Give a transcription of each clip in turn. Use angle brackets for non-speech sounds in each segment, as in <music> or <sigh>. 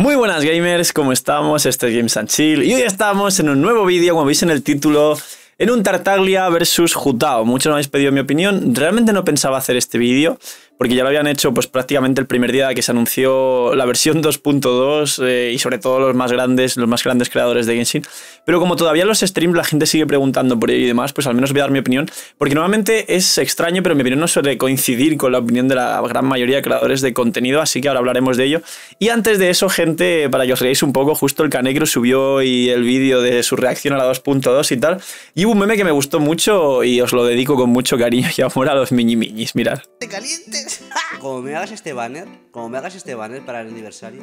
Muy buenas gamers, ¿cómo estamos? Este es Games and Chill y hoy estamos en un nuevo vídeo, como veis en el título, en un Tartaglia versus Jutao. Muchos me habéis pedido mi opinión, realmente no pensaba hacer este vídeo, porque ya lo habían hecho pues, prácticamente el primer día que se anunció la versión 2.2 <laughs> eh, y sobre todo los más grandes, los más grandes creadores de Genshin. Pero como todavía los streams la gente sigue preguntando por ello y demás, pues al menos voy a dar mi opinión, porque normalmente es extraño, pero mi opinión no suele coincidir con la opinión de la gran mayoría de creadores de contenido, así que ahora hablaremos de ello. Y antes de eso, gente, para que os reáis un poco, justo el Canegro subió y el vídeo de su reacción a la 2.2 y tal, y hubo un meme que me gustó mucho y os lo dedico con mucho cariño y amor a los mini minis, mirad. <laughs> como me hagas este banner, como me hagas este banner para el aniversario,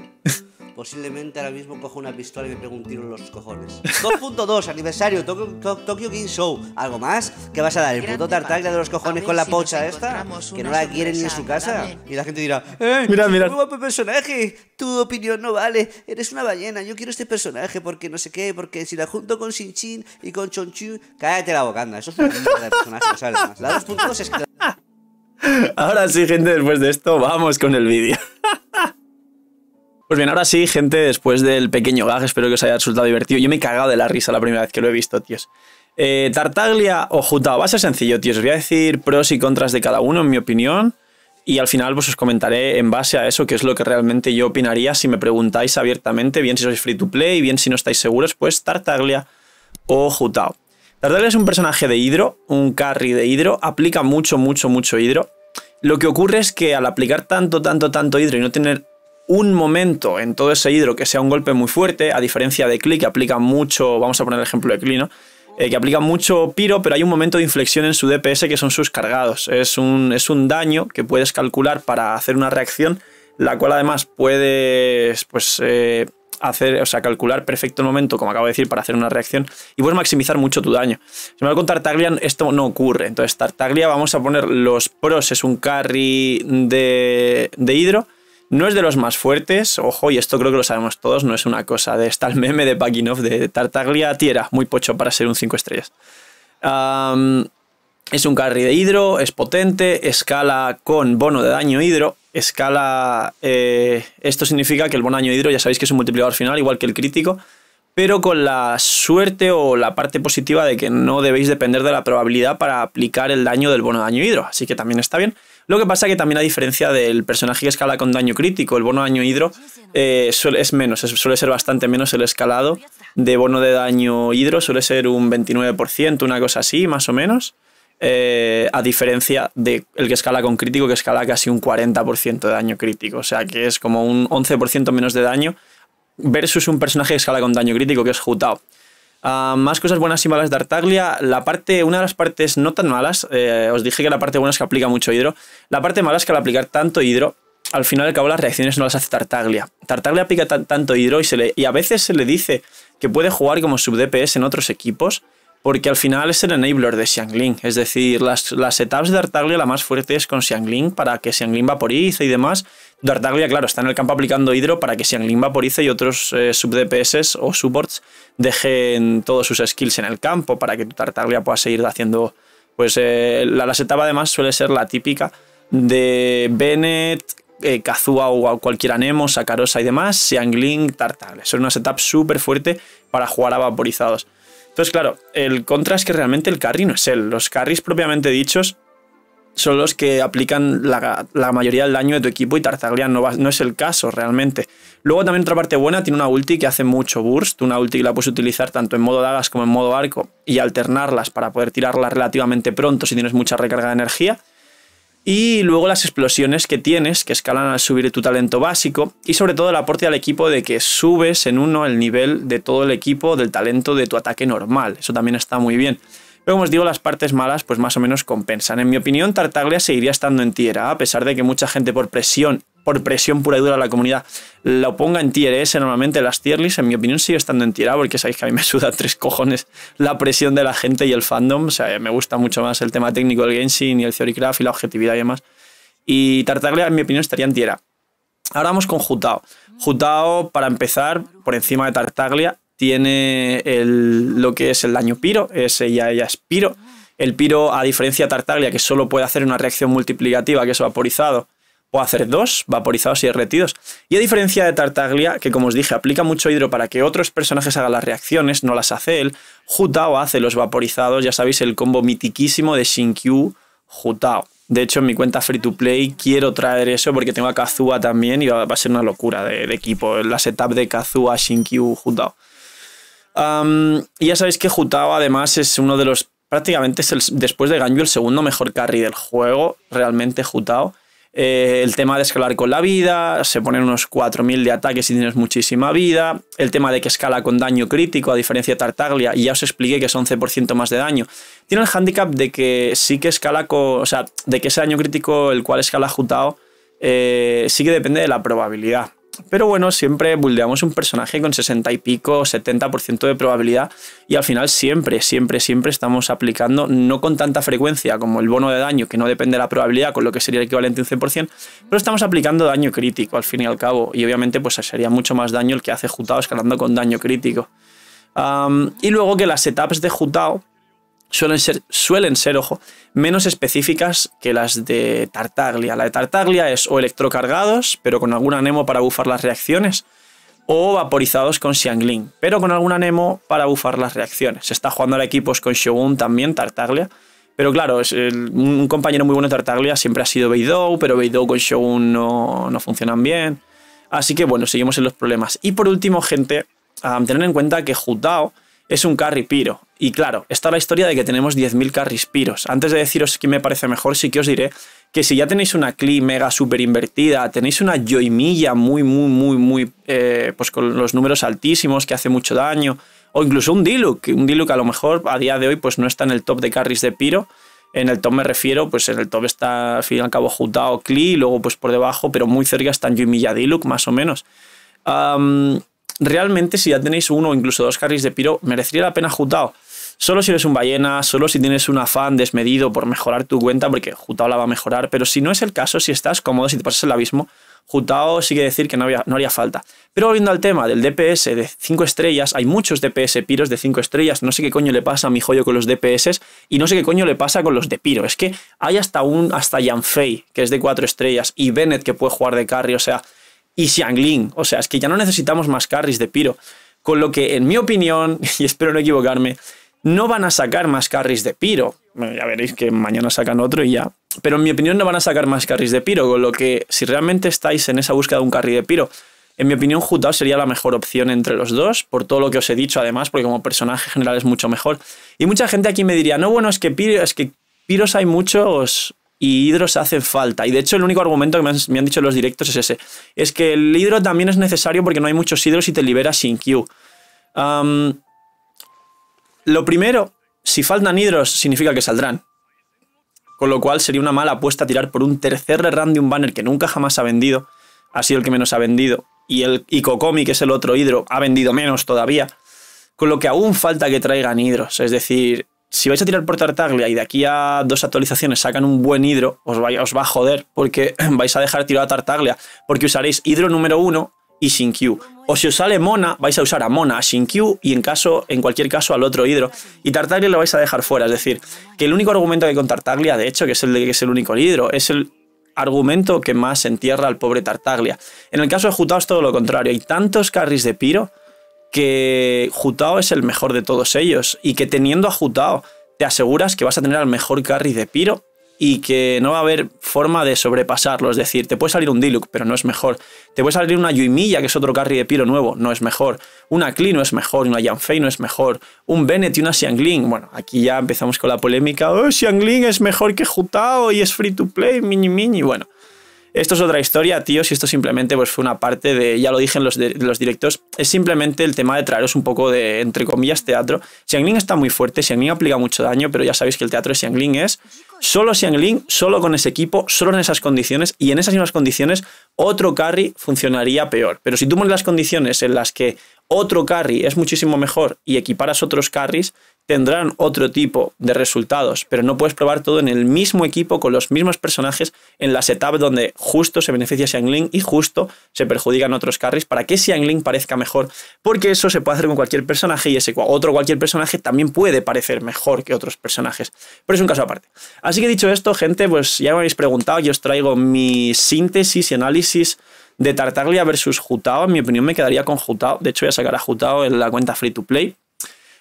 posiblemente ahora mismo cojo una pistola y me pego un tiro en los cojones. 2.2, <laughs> aniversario, Tokyo, Tokyo Show. ¿Algo más? Que vas a dar? ¿El puto tartaglia de los cojones con la pocha esta? Que no la quieren ni en su casa. Y la gente dirá, ¡eh! Mira, mira. guapo personaje! Tu opinión no vale. Eres una ballena. Yo quiero este personaje porque no sé qué, porque si la junto con Shin Chin y con Chong-Chu cállate la boca, Eso es una de personaje, ¿sabes? La 2.2 es que... Ahora sí, gente, después de esto, vamos con el vídeo. Pues bien, ahora sí, gente, después del pequeño gag, espero que os haya resultado divertido. Yo me he cagado de la risa la primera vez que lo he visto, tíos. Eh, Tartaglia o Jutao, va a ser sencillo, tíos. Os voy a decir pros y contras de cada uno, en mi opinión. Y al final, pues os comentaré en base a eso qué es lo que realmente yo opinaría si me preguntáis abiertamente, bien si sois free to play, bien si no estáis seguros, pues Tartaglia o Jutao. Tardal es un personaje de hidro, un carry de hidro, aplica mucho, mucho, mucho hidro. Lo que ocurre es que al aplicar tanto, tanto, tanto hidro y no tener un momento en todo ese hidro que sea un golpe muy fuerte, a diferencia de Klee, que aplica mucho, vamos a poner el ejemplo de Klee, ¿no? Eh, que aplica mucho piro, pero hay un momento de inflexión en su DPS que son sus cargados. Es un, es un daño que puedes calcular para hacer una reacción, la cual además puedes pues, eh, hacer, o sea, calcular perfecto el momento, como acabo de decir, para hacer una reacción y puedes maximizar mucho tu daño. Sin embargo, con Tartaglia esto no ocurre. Entonces, Tartaglia vamos a poner los pros, es un carry de, hidro. No es de los más fuertes, ojo, y esto creo que lo sabemos todos, no es una cosa de estar el meme de Off. de Tartaglia Tierra, muy pocho para ser un 5 estrellas. es un carry de hidro, es potente, escala con bono de daño hidro, escala, eh, esto significa que el bono hidro, ya sabéis que es un multiplicador final, igual que el crítico, pero con la suerte o la parte positiva de que no debéis depender de la probabilidad para aplicar el daño del bono daño hidro, así que también está bien. Lo que pasa que también a diferencia del personaje que escala con daño crítico, el bono daño hidro eh, es menos, suele ser bastante menos el escalado de bono de daño hidro, suele ser un 29%, una cosa así, más o menos. Eh, a diferencia de el que escala con crítico, que escala casi un 40% de daño crítico, o sea que es como un 11% menos de daño versus un personaje que escala con daño crítico, que es Jutao. Ah, más cosas buenas y malas de Tartaglia La parte, una de las partes no tan malas, eh, os dije que la parte buena es que aplica mucho hidro. La parte mala es que al aplicar tanto hidro, al final y al cabo las reacciones no las hace Tartaglia. Tartaglia aplica tanto hidro y, se le, y a veces se le dice que puede jugar como sub DPS en otros equipos, porque al final es el enabler de Xiangling, es decir, las, las setups de Artaglia la más fuerte es con Xiangling para que Xiangling vaporice y demás. Tu claro, está en el campo aplicando hidro para que Xiangling vaporice y otros eh, sub-DPS o supports dejen todos sus skills en el campo para que tu pueda seguir haciendo... Pues eh, la, setup además suele ser la típica de Bennett, eh, o cualquier Anemo, Sakarosa y demás, Xiangling, Tartaglia. Son una setup súper fuerte para jugar a vaporizados. Entonces, claro, el contra es que realmente el carry no es él. Los carries propiamente dichos son los que aplican la, mayoría del daño de tu equipo y Tartaglia no, no es el caso realmente. Luego también otra parte buena, tiene una ulti que hace mucho burst, una ulti que la puedes utilizar tanto en modo dagas como en modo arco y alternarlas para poder tirarlas relativamente pronto si tienes mucha recarga de energía. Y luego las explosiones que tienes, que escalan al subir tu talento básico. Y sobre todo el aporte al equipo de que subes en uno el nivel de todo el equipo del talento de tu ataque normal. Eso también está muy bien. Pero como os digo, las partes malas pues más o menos compensan. En mi opinión, Tartaglia seguiría estando en tierra, a pesar de que mucha gente por presión por presión pura y dura de la comunidad, lo ponga en tier S normalmente, las tier list, en mi opinión sigue estando en tier porque sabéis que a mí me <laughs> suda tres cojones la presión de la gente y el fandom, o sea, me gusta mucho más el tema técnico del Genshin y el Theorycraft y la objetividad y demás. Y Tartaglia, en mi opinión, estaría en tier Ahora vamos con Jutao. Jutao, para empezar, por encima de Tartaglia, tiene el, lo que es el daño piro, es, ya ella es piro. El piro, a diferencia de Tartaglia, que solo puede hacer una reacción multiplicativa, que es vaporizado, o hacer dos, vaporizados y derretidos. Y a diferencia de Tartaglia, que como os dije, aplica mucho hidro para que otros personajes hagan las reacciones, no las hace él, Jutao hace los vaporizados, ya sabéis el combo mitiquísimo de Shinkyu Jutao. De hecho, en mi cuenta free to play quiero traer eso porque tengo a Kazua también y va a ser una locura de, equipo, la setup de Kazua, Shinkyu, Jutao. y ya sabéis que Jutao además es uno de los, prácticamente es el, después de Ganju el segundo mejor carry del juego, realmente Jutao. Eh, el tema de escalar con la vida, se ponen unos 4000 de ataque si tienes muchísima vida, el tema de que escala con daño crítico, a diferencia de Tartaglia, y ya os expliqué que es 11% más de daño. Tiene el handicap de que sí que escala con, o sea, de que ese daño crítico el cual escala Jutao eh, sí que depende de la probabilidad. Pero bueno, siempre buldeamos un personaje con 60 y pico, 70% de probabilidad y al final siempre, siempre, siempre estamos aplicando, no con tanta frecuencia como el bono de daño, que no depende de la probabilidad, con lo que sería el equivalente a un 100%, pero estamos aplicando daño crítico al fin y al cabo y obviamente pues sería mucho más daño el que hace Jutao escalando con daño crítico. y luego que las setups de Jutao suelen ser, suelen ser, ojo, menos específicas que las de Tartaglia. La de Tartaglia es o electrocargados, pero con alguna anemo para bufar las reacciones, o vaporizados con Xiangling, pero con alguna anemo para bufar las reacciones. Se está jugando a equipos con Shogun también, Tartaglia. Pero claro, es un compañero muy bueno de Tartaglia siempre ha sido Beidou, pero Beidou con Shogun no, no funcionan bien. Así que bueno, seguimos en los problemas. Y por último, gente, a tener en cuenta que Jutao es un carry piro. Y claro, está la historia de que tenemos 10.000 carries piros. Antes de deciros qué me parece mejor, sí que os diré que si ya tenéis una CLI mega super invertida, tenéis una Joymilla muy, muy, muy, muy, eh, pues con los números altísimos que hace mucho daño, o incluso un Diluc, un Diluc a lo mejor a día de hoy pues no está en el top de carries de piro. En el top me refiero, pues en el top está al fin y al cabo Jutao, CLI, luego pues por debajo, pero muy cerca están Joymilla Diluc, más o menos realmente si ya tenéis uno o incluso dos carries de piro, merecería la pena Jutao. Solo si eres un ballena, solo si tienes un afán desmedido por mejorar tu cuenta, porque Jutao la va a mejorar, pero si no es el caso, si estás cómodo, si te pasas el abismo, Jutao sí decir que no, había, no haría falta. Pero volviendo al tema del DPS de 5 estrellas, hay muchos DPS piros de 5 estrellas, no sé qué coño le pasa a mi joyo con los DPS y no sé qué coño le pasa con los de piro. Es que hay hasta un, hasta Yanfei, que es de 4 estrellas, y Bennett que puede jugar de carry, o sea, y Xiangling. O sea, es que ya no necesitamos más carries de Piro. Con lo que, en mi opinión, <laughs> y espero no equivocarme, no van a sacar más carries de Piro. ya veréis que mañana sacan otro y ya. Pero en mi opinión no van a sacar más carries de Piro, con lo que si realmente estáis en esa búsqueda de un carry de Piro, en mi opinión Jutao sería la mejor opción entre los dos, por todo lo que os he dicho además, porque como personaje general es mucho mejor. Y mucha gente aquí me diría, no, bueno, es que, Piro, es que Piros hay muchos y hidros hacen falta. Y de hecho el único argumento que me han, dicho los directos es ese. Es que el hidro también es necesario porque no hay muchos hidros y te libera sin Q. lo primero, si faltan hidros, significa que saldrán. Con lo cual sería una mala apuesta tirar por un tercer random de un banner que nunca jamás ha vendido. Ha sido el que menos ha vendido. Y el Icocomi, que es el otro hidro, ha vendido menos todavía. Con lo que aún falta que traigan hidros. Es decir, si vais a tirar por Tartaglia y de aquí a dos actualizaciones sacan un buen hidro, os va, os va a joder porque <clears throat> vais a dejar tirado a Tartaglia, porque usaréis hidro número uno y sin Q. O si os sale Mona, vais a usar a Mona, a Q y en, caso, en cualquier caso al otro Hidro. Y Tartaglia lo vais a dejar fuera. Es decir, que el único argumento que hay con Tartaglia, de hecho, que es el que es el único Hidro, es el argumento que más entierra al pobre Tartaglia. En el caso de Juta todo lo contrario. Hay tantos carries de Piro que Jutao es el mejor de todos ellos y que teniendo a Jutao te aseguras que vas a tener al mejor carry de Piro y que no va a haber forma de sobrepasarlo. Es decir, te puede salir un Diluc, pero no es mejor. Te puede salir una Yuimilla, que es otro carry de Piro nuevo, no es mejor. Una Klee no es mejor, una Yanfei no es mejor. Un Bennett y una Xiangling. Bueno, aquí ya empezamos con la polémica. Oh, Xiangling es mejor que Jutao y es free to play, mini mini. Bueno, esto es otra historia, tíos, y esto simplemente pues, fue una parte de, ya lo dije en los, los directos, es simplemente el tema de traeros un poco de, entre comillas, teatro. Xiangling está muy fuerte, Xiangling aplica mucho daño, pero ya sabéis que el teatro de Xiangling es solo Xiangling, solo con ese equipo, solo en esas condiciones, y en esas mismas condiciones otro carry funcionaría peor. Pero si tú pones las condiciones en las que otro carry es muchísimo mejor y equiparas otros carries, tendrán otro tipo de resultados, pero no puedes probar todo en el mismo equipo con los mismos personajes en la setup donde justo se beneficia Xiangling y justo se perjudican otros carries para que Xiangling parezca mejor, porque eso se puede hacer con cualquier personaje y ese otro cualquier personaje también puede parecer mejor que otros personajes, pero es un caso aparte. Así que dicho esto, gente, pues ya me habéis preguntado, yo os traigo mi síntesis y análisis de Tartaglia versus Jutao, en mi opinión me quedaría con Jutao, de hecho voy a sacar a Jutao en la cuenta Free to Play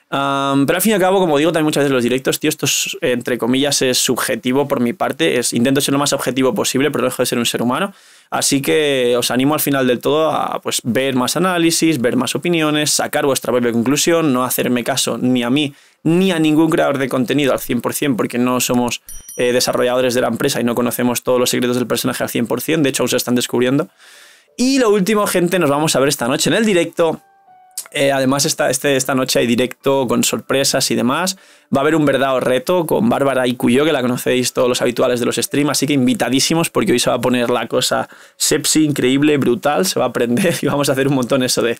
pero al fin y al cabo, como digo también muchas veces los directos, tío, esto entre comillas es subjetivo por mi parte. Es, intento ser lo más objetivo posible, pero no dejo de ser un ser humano. Así que os animo al final del todo a pues, ver más análisis, ver más opiniones, sacar vuestra propia conclusión, no hacerme caso ni a mí ni a ningún creador de contenido al 100% porque no somos eh, desarrolladores de la empresa y no conocemos todos los secretos del personaje al 100%. De hecho, aún se están descubriendo. Y lo último, gente, nos vamos a ver esta noche en el directo eh, además, esta, este, esta noche hay directo con sorpresas y demás. Va a haber un verdadero reto con Bárbara y Cuyo que la conocéis todos los habituales de los streams, así que invitadísimos porque hoy se va a poner la cosa sepsi, increíble, brutal, se va a aprender <laughs> y vamos a hacer un montón eso de,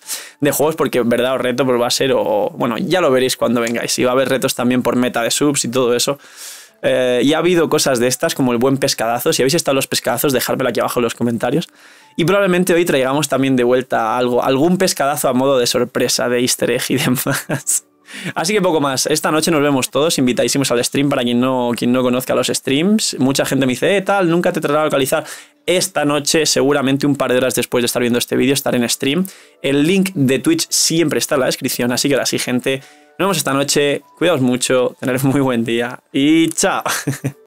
juegos porque verdadero reto pues va a ser, o, bueno, ya lo veréis cuando vengáis y va a haber retos también por meta de subs y todo eso. Eh, ya ha habido cosas de estas, como el buen pescadazo. Si habéis estado los pescadazos, dejármelo aquí abajo en los comentarios. Y probablemente hoy traigamos también de vuelta algo, algún pescadazo a modo de sorpresa, de easter egg y demás. <laughs> Así que poco más. Esta noche nos vemos todos, invitadísimos al stream para quien no, quien no conozca los streams. Mucha gente me dice, eh, tal, nunca te tratará de localizar. Esta noche, seguramente un par de horas después de estar viendo este vídeo, estaré en stream. El link de Twitch siempre está en la descripción, así que ahora sí, gente, nos vemos esta noche, cuidaos mucho, tener muy buen día y chao. <laughs>